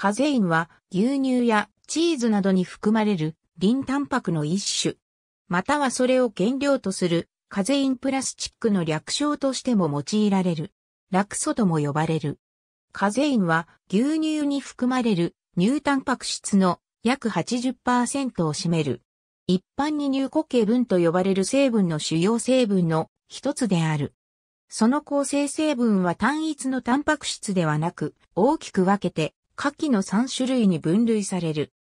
カゼインは牛乳やチーズなどに含まれるリンタンパクの一種。またはそれを原料とするカゼインプラスチックの略称としても用いられる。ラクソとも呼ばれる。カゼインは牛乳に含まれる乳タンパク質の約80%を占める。一般に乳固形分と呼ばれる成分の主要成分の一つである。その構成成分は単一のタンパク質ではなく、大きく分けて下記の3種類に分類される。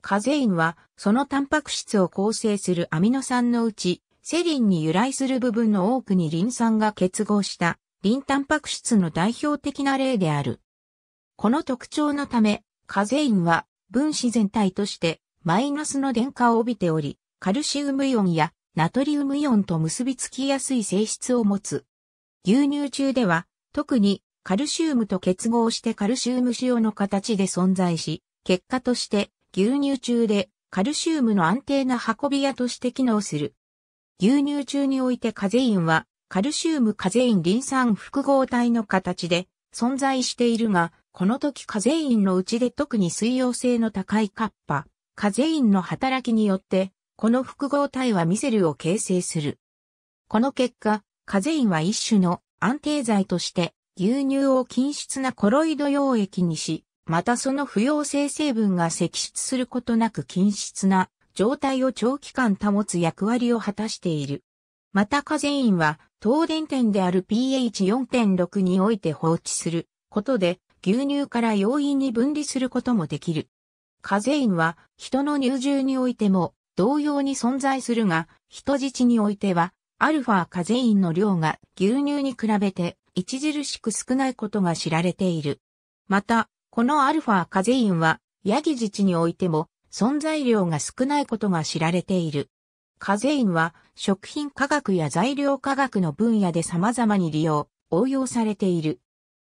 カゼインは、そのタンパク質を構成するアミノ酸のうち、セリンに由来する部分の多くにリン酸が結合したリンタンパク質の代表的な例である。この特徴のため、カゼインは分子全体としてマイナスの電荷を帯びており、カルシウムイオンやナトリウムイオンと結びつきやすい性質を持つ。牛乳中では特にカルシウムと結合してカルシウム塩の形で存在し、結果として牛乳中でカルシウムの安定な運び屋として機能する。牛乳中においてカゼインはカルシウムカゼインリン酸複合体の形で存在しているが、この時カゼインのうちで特に水溶性の高いカッパ、カゼインの働きによって、この複合体はミセルを形成する。この結果、カゼインは一種の安定剤として牛乳を均質なコロイド溶液にし、またその不溶性成分が析出することなく均質な状態を長期間保つ役割を果たしている。またカゼインは、糖電点である pH4.6 において放置することで、牛乳から容易に分離することもできる。カゼインは、人の乳汁においても同様に存在するが、人質においては、アルファカゼインの量が牛乳に比べて著しく少ないことが知られている。また、このアルファカゼインは、ヤギ自治においても存在量が少ないことが知られている。カゼインは食品科学や材料科学の分野で様々に利用、応用されている。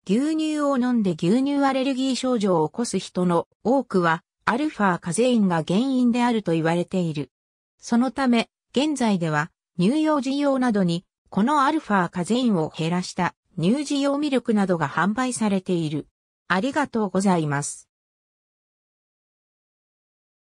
牛乳を飲んで牛乳アレルギー症状を起こす人の多くは、アルファカゼインが原因であると言われている。そのため、現在では乳幼児用などにこのアルファカゼインを減らした乳児用ミルクなどが販売されている。ありがとうございます。